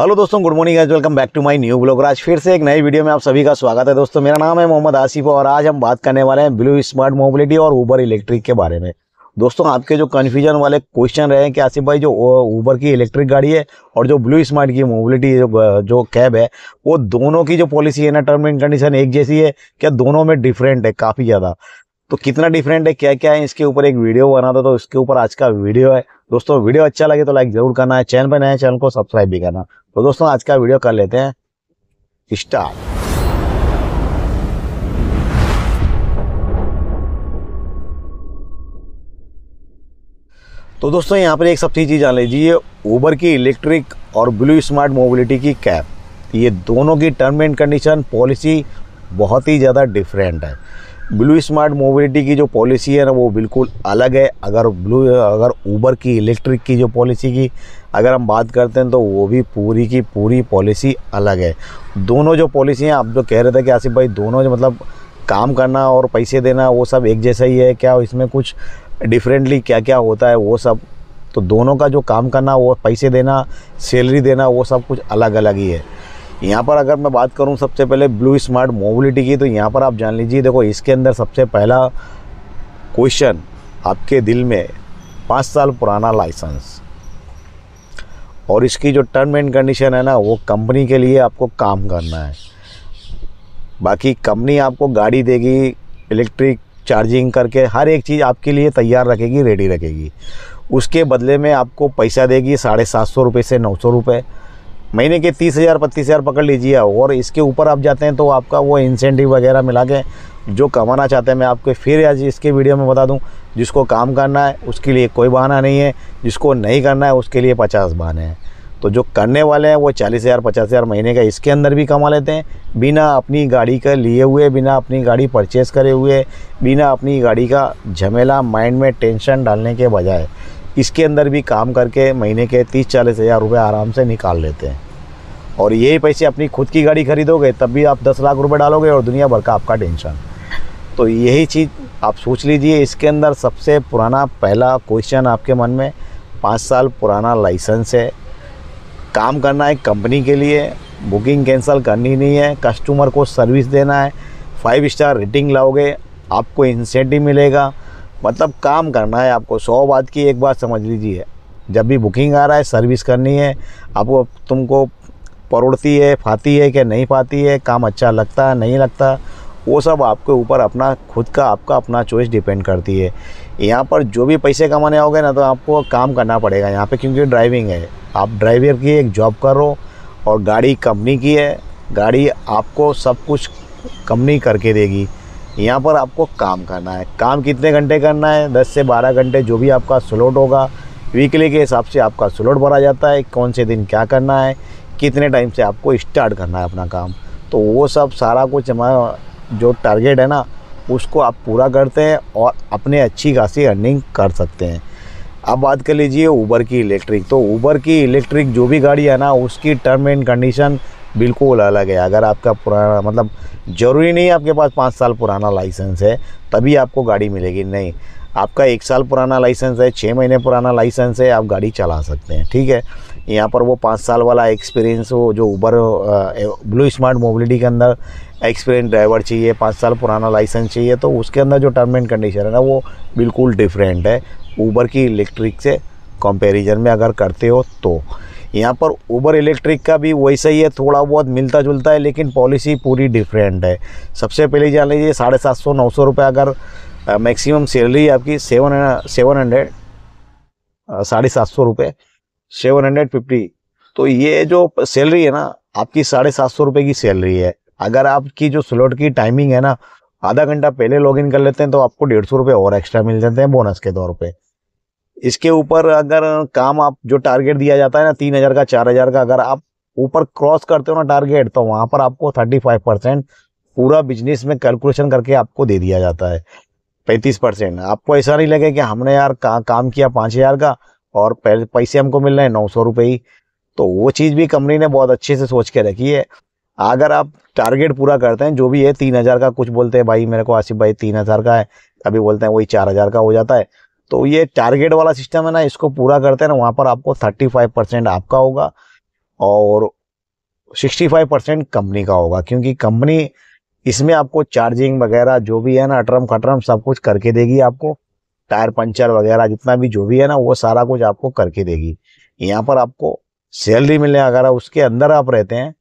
hello दोस्तों good morning as welcome back to my new blog आज फिर से एक नई वीडियो में आप सभी का स्वागत है दोस्तों मेरा नाम है मोहम्मद आसिफ और आज हम बात करने वाले हैं ब्लू स्मार्ट मोबिलिटी और ऊबर इलेक्ट्रिक के बारे में दोस्तों आपके जो कन्फ्यूजन वाले क्वेश्चन रहे हैं कि आसिफ भाई जो ऊबर की इलेक्ट्रिक गाड़ी है और जो ब्लू स्मार्ट की मोबिलिटी जो जो कैब है वो दोनों की जो पॉलिसी है ना टर्म एंड कंडीशन एक जैसी है क्या दोनों में डिफरेंट है काफ़ी ज़्यादा तो कितना डिफरेंट है क्या क्या है इसके ऊपर एक वीडियो बना था तो इसके ऊपर आज का वीडियो है दोस्तों वीडियो अच्छा लगे तो लाइक जरूर करना है चैनल पर नए चैनल को सब्सक्राइब भी करना तो दोस्तों आज का वीडियो कर लेते हैं स्टार्ट तो दोस्तों यहाँ पर एक सब चीज़ जान लीजिए ऊबर की इलेक्ट्रिक और ब्लू स्मार्ट मोबिलिटी की कैब ये दोनों की टर्म एंड कंडीशन पॉलिसी बहुत ही ज़्यादा डिफरेंट है ब्लू स्मार्ट मोबिलिटी की जो पॉलिसी है ना वो बिल्कुल अलग है अगर ब्लू अगर ऊबर की इलेक्ट्रिक की जो पॉलिसी की अगर हम बात करते हैं तो वो भी पूरी की पूरी पॉलिसी अलग है दोनों जो पॉलिसी हैं आप जो कह रहे थे कि आसिफ भाई दोनों जो मतलब काम करना और पैसे देना वो सब एक जैसा ही है क्या इसमें कुछ डिफरेंटली क्या क्या होता है वो सब तो दोनों का जो काम करना वो पैसे देना सैलरी देना वो सब कुछ अलग अलग ही है यहाँ पर अगर मैं बात करूँ सबसे पहले ब्लू स्मार्ट मोबिलिटी की तो यहाँ पर आप जान लीजिए देखो इसके अंदर सबसे पहला क्वेश्चन आपके दिल में पाँच साल पुराना लाइसेंस और इसकी जो टर्म एंड कंडीशन है ना वो कंपनी के लिए आपको काम करना है बाकी कंपनी आपको गाड़ी देगी इलेक्ट्रिक चार्जिंग करके हर एक चीज़ आपके लिए तैयार रखेगी रेडी रखेगी उसके बदले में आपको पैसा देगी साढ़े सात सौ रुपये से नौ सौ रुपये महीने के तीस हज़ार पत्तीस हज़ार पकड़ लीजिए और इसके ऊपर आप जाते हैं तो आपका वो इंसेंटिव वगैरह मिला के जो कमाना चाहते हैं मैं आपको फिर आज इसके वीडियो में बता दूं जिसको काम करना है उसके लिए कोई बहाना नहीं है जिसको नहीं करना है उसके लिए पचास बहाने हैं तो जो करने वाले हैं वो चालीस हज़ार पचास हज़ार महीने का इसके अंदर भी कमा लेते हैं बिना अपनी गाड़ी का लिए हुए बिना अपनी गाड़ी परचेस करे हुए बिना अपनी गाड़ी का झमेला माइंड में टेंशन डालने के बजाय इसके अंदर भी काम करके महीने के तीस चालीस हज़ार रुपये आराम से निकाल लेते हैं और यही पैसे अपनी खुद की गाड़ी खरीदोगे तब भी आप दस लाख रुपये डालोगे और दुनिया भर का आपका टेंशन तो यही चीज़ आप सोच लीजिए इसके अंदर सबसे पुराना पहला क्वेश्चन आपके मन में पाँच साल पुराना लाइसेंस है काम करना है कंपनी के लिए बुकिंग कैंसिल करनी नहीं है कस्टमर को सर्विस देना है फाइव स्टार रेटिंग लाओगे आपको इंसेंटिव मिलेगा मतलब काम करना है आपको सौ बात की एक बात समझ लीजिए जब भी बुकिंग आ रहा है सर्विस करनी है आपको तुमको परोड़ती है फाती है कि नहीं फाती है काम अच्छा लगता है नहीं लगता वो सब आपके ऊपर अपना खुद का आपका अपना चॉइस डिपेंड करती है यहाँ पर जो भी पैसे कमाने आओगे ना तो आपको काम करना पड़ेगा यहाँ पे क्योंकि ड्राइविंग है आप ड्राइवर की एक जॉब करो और गाड़ी कंपनी की है गाड़ी आपको सब कुछ कंपनी करके देगी यहाँ पर आपको काम करना है काम कितने घंटे करना है दस से बारह घंटे जो भी आपका स्लोट होगा वीकली के हिसाब से आपका स्लोट भरा जाता है कौन से दिन क्या करना है कितने टाइम से आपको स्टार्ट करना है अपना काम तो वो सब सारा कुछ हमारा जो टारगेट है ना उसको आप पूरा करते हैं और अपने अच्छी खासी अर्निंग कर सकते हैं अब बात कर लीजिए ऊबर की इलेक्ट्रिक तो ऊबर की इलेक्ट्रिक जो भी गाड़ी है ना उसकी टर्म एंड कंडीशन बिल्कुल अलग है अगर आपका पुराना मतलब ज़रूरी नहीं आपके पास पाँच साल पुराना लाइसेंस है तभी आपको गाड़ी मिलेगी नहीं आपका एक साल पुराना लाइसेंस है छः महीने पुराना लाइसेंस है आप गाड़ी चला सकते हैं ठीक है यहाँ पर वो पाँच साल वाला एक्सपीरियंस वो जो ऊबर ब्लू स्मार्ट मोबिलिटी के अंदर एक्सपीरियंस ड्राइवर चाहिए पाँच साल पुराना लाइसेंस चाहिए तो उसके अंदर जो टर्म एंड कंडीशन है ना वो बिल्कुल डिफरेंट है ऊबर की इलेक्ट्रिक से कंपैरिजन में अगर करते हो तो यहाँ पर ऊबर इलेक्ट्रिक का भी वैसा ही है थोड़ा बहुत मिलता जुलता है लेकिन पॉलिसी पूरी डिफरेंट है सबसे पहले जान लीजिए साढ़े सात सौ नौ सौ रुपये अगर मैक्सिमम सैलरी आपकी सेवन सेवन हंड्रेड साढ़े सात सौ रुपये सेवन हंड्रेड फिफ्टी तो ये जो सैलरी है ना आपकी साढ़े सात सौ रुपये की सैलरी है अगर आपकी जो स्लॉट की टाइमिंग है ना आधा घंटा पहले लॉगिन कर लेते हैं तो आपको डेढ़ सौ रुपये और एक्स्ट्रा मिल जाते हैं बोनस के तौर पर इसके ऊपर अगर काम आप जो टारगेट दिया जाता है ना तीन हज़ार का चार हज़ार का अगर आप ऊपर क्रॉस करते हो ना टारगेट तो वहां पर आपको थर्टी फाइव परसेंट पूरा बिजनेस में कैलकुलेशन करके आपको दे दिया जाता है पैंतीस परसेंट आपको ऐसा नहीं लगे कि हमने यार का, काम किया पांच हज़ार का और पैसे हमको मिल रहे हैं नौ सौ रुपये ही तो वो चीज़ भी कंपनी ने बहुत अच्छे से सोच के रखी है अगर आप टारगेट पूरा करते हैं जो भी है तीन हज़ार का कुछ बोलते हैं भाई मेरे को आसिफ भाई तीन हज़ार का है अभी बोलते हैं वही चार हज़ार का हो जाता है तो ये टारगेट वाला सिस्टम है ना इसको पूरा करते हैं ना वहाँ पर आपको 35 परसेंट आपका होगा और 65 परसेंट कंपनी का होगा क्योंकि कंपनी इसमें आपको चार्जिंग वगैरह जो भी है ना अटरम खटरम सब कुछ करके देगी आपको टायर पंचर वगैरह जितना भी जो भी है ना वो सारा कुछ आपको करके देगी यहाँ पर आपको सैलरी मिलने अगर उसके अंदर आप रहते हैं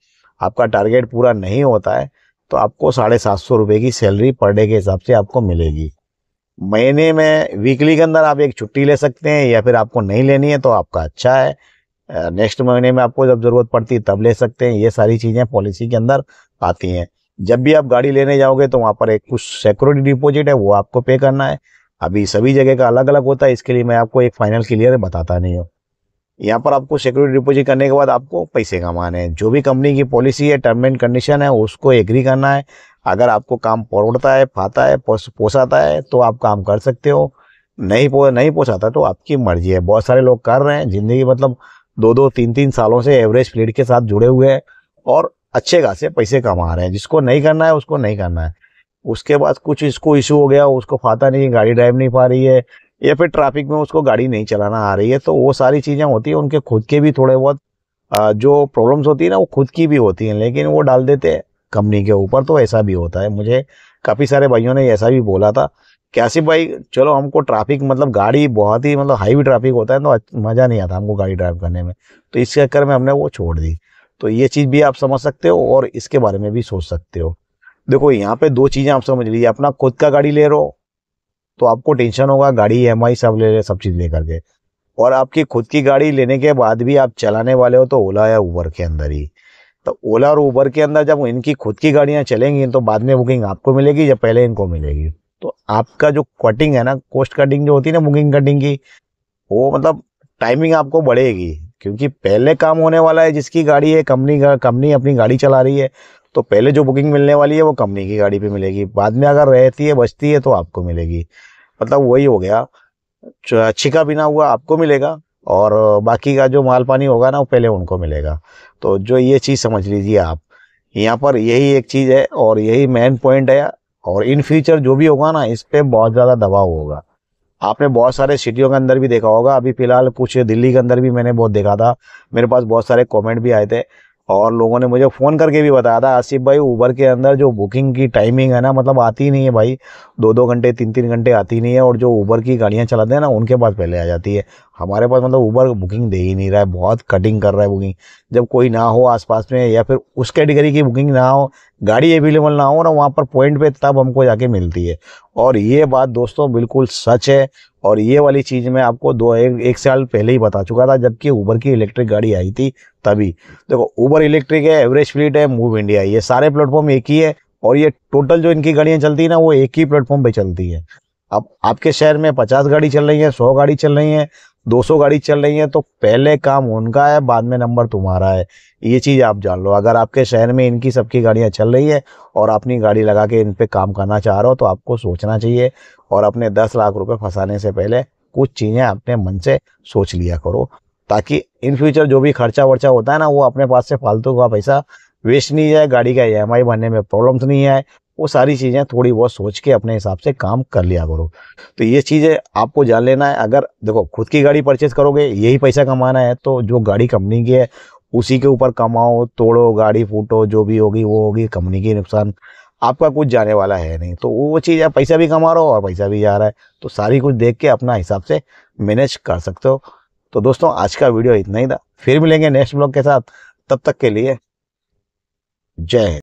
आपका टारगेट पूरा नहीं होता है तो आपको साढ़े सात सौ रुपये की सैलरी पर डे के हिसाब से आपको मिलेगी महीने में वीकली के अंदर आप एक छुट्टी ले सकते हैं या फिर आपको नहीं लेनी है तो आपका अच्छा है नेक्स्ट महीने में आपको जब ज़रूरत पड़ती है तब ले सकते हैं ये सारी चीज़ें पॉलिसी के अंदर आती हैं जब भी आप गाड़ी लेने जाओगे तो वहाँ पर एक कुछ सिक्योरिटी डिपॉजिट है वो आपको पे करना है अभी सभी जगह का अलग अलग होता है इसके लिए मैं आपको एक फाइनल क्लियर बताता नहीं हूँ यहाँ पर आपको सिक्योरिटी डिपॉजिट करने के बाद आपको पैसे कमाने हैं जो भी कंपनी की पॉलिसी है टर्म एंड कंडीशन है उसको एग्री करना है अगर आपको काम पौड़ता है फाता है पोसाता है तो आप काम कर सकते हो नहीं पो नहीं पोसाता तो आपकी मर्जी है बहुत सारे लोग कर रहे हैं ज़िंदगी मतलब दो दो तीन तीन सालों से एवरेज फ्लीड के साथ जुड़े हुए हैं और अच्छे खासे पैसे कमा रहे हैं जिसको नहीं करना है उसको नहीं करना है उसके बाद कुछ इसको इशू हो गया उसको फाता नहीं गाड़ी ड्राइव नहीं पा रही है या फिर ट्रैफिक में उसको गाड़ी नहीं चलाना आ रही है तो वो सारी चीज़ें होती हैं उनके खुद के भी थोड़े बहुत जो प्रॉब्लम्स होती है ना वो खुद की भी होती हैं लेकिन वो डाल देते हैं कंपनी के ऊपर तो ऐसा भी होता है मुझे काफ़ी सारे भाइयों ने ऐसा भी बोला था कि आसिफ भाई चलो हमको ट्रैफिक मतलब गाड़ी बहुत ही मतलब हाईवे ट्रैफिक होता है तो मज़ा नहीं आता हमको गाड़ी ड्राइव करने में तो इस चक्कर में हमने वो छोड़ दी तो ये चीज़ भी आप समझ सकते हो और इसके बारे में भी सोच सकते हो देखो यहाँ पे दो चीज़ें आप समझ लीजिए अपना खुद का गाड़ी ले रहे हो तो आपको टेंशन होगा गाड़ी एम सब ले रहे सब चीज़ लेकर के और आपकी खुद की गाड़ी लेने के बाद भी आप चलाने वाले हो तो ओला या उबर के अंदर ही तो ओला और ऊबर के अंदर जब इनकी खुद की गाड़ियां चलेंगी तो बाद में बुकिंग आपको मिलेगी या पहले इनको मिलेगी तो आपका जो कटिंग है ना कोस्ट कटिंग जो होती है ना बुकिंग कटिंग की वो मतलब टाइमिंग आपको बढ़ेगी क्योंकि पहले काम होने वाला है जिसकी गाड़ी है कंपनी कंपनी अपनी गाड़ी चला रही है तो पहले जो बुकिंग मिलने वाली है वो कंपनी की गाड़ी पे मिलेगी बाद में अगर रहती है बचती है तो आपको मिलेगी मतलब वही हो गया छिका बिना हुआ आपको मिलेगा और बाकी का जो माल पानी होगा ना वो पहले उनको मिलेगा तो जो ये चीज़ समझ लीजिए आप यहाँ पर यही एक चीज़ है और यही मेन पॉइंट है और इन फ्यूचर जो भी होगा ना इस पर बहुत ज़्यादा दबाव होगा आपने बहुत सारे सिटियों के अंदर भी देखा होगा अभी फिलहाल कुछ दिल्ली के अंदर भी मैंने बहुत देखा था मेरे पास बहुत सारे कमेंट भी आए थे और लोगों ने मुझे फ़ोन करके भी बताया था आसिफ भाई ऊबर के अंदर जो बुकिंग की टाइमिंग है ना मतलब आती ही नहीं है भाई दो दो घंटे तीन तीन घंटे आती नहीं है और जो ऊबर की गाड़ियाँ चलाते हैं ना उनके पास पहले आ जाती है हमारे पास मतलब ऊबर बुकिंग दे ही नहीं रहा है बहुत कटिंग कर रहा है बुकिंग जब कोई ना हो आसपास में या फिर उस कैटेगरी की बुकिंग ना हो गाड़ी अवेलेबल ना हो ना वहाँ पर पॉइंट पे तब हमको जाके मिलती है और ये बात दोस्तों बिल्कुल सच है और ये वाली चीज़ मैं आपको दो एक, एक साल पहले ही बता चुका था जबकि ऊबर की इलेक्ट्रिक गाड़ी आई थी तभी देखो ऊबर इलेक्ट्रिक है एवरेज फ्लीट है मूव इंडिया ये सारे प्लेटफॉर्म एक ही है और ये टोटल जो इनकी गाड़ियाँ चलती है ना वो एक ही प्लेटफॉर्म पर चलती है अब आपके शहर में पचास गाड़ी चल रही है सौ गाड़ी चल रही है 200 गाड़ी चल रही है तो पहले काम उनका है बाद में नंबर तुम्हारा है ये चीज़ आप जान लो अगर आपके शहर में इनकी सबकी गाड़ियां चल रही है और अपनी गाड़ी लगा के इन पे काम करना चाह रहे हो तो आपको सोचना चाहिए और अपने दस लाख रुपए फंसाने से पहले कुछ चीज़ें अपने मन से सोच लिया करो ताकि इन फ्यूचर जो भी खर्चा वर्चा होता है ना वो अपने पास से फालतू का पैसा वेस्ट नहीं जाए गाड़ी का ई एम भरने में प्रॉब्लम्स नहीं आए वो सारी चीज़ें थोड़ी बहुत सोच के अपने हिसाब से काम कर लिया करो तो ये चीज़ें आपको जान लेना है अगर देखो खुद की गाड़ी परचेज करोगे यही पैसा कमाना है तो जो गाड़ी कंपनी की है उसी के ऊपर कमाओ तोड़ो गाड़ी फूटो जो भी होगी वो होगी कंपनी की नुकसान आपका कुछ जाने वाला है नहीं तो वो चीज़ आप पैसा भी कमा रहे हो और पैसा भी जा रहा है तो सारी कुछ देख के अपना हिसाब से मैनेज कर सकते हो तो दोस्तों आज का वीडियो इतना ही था फिर मिलेंगे नेक्स्ट ब्लॉग के साथ तब तक के लिए जय हिंद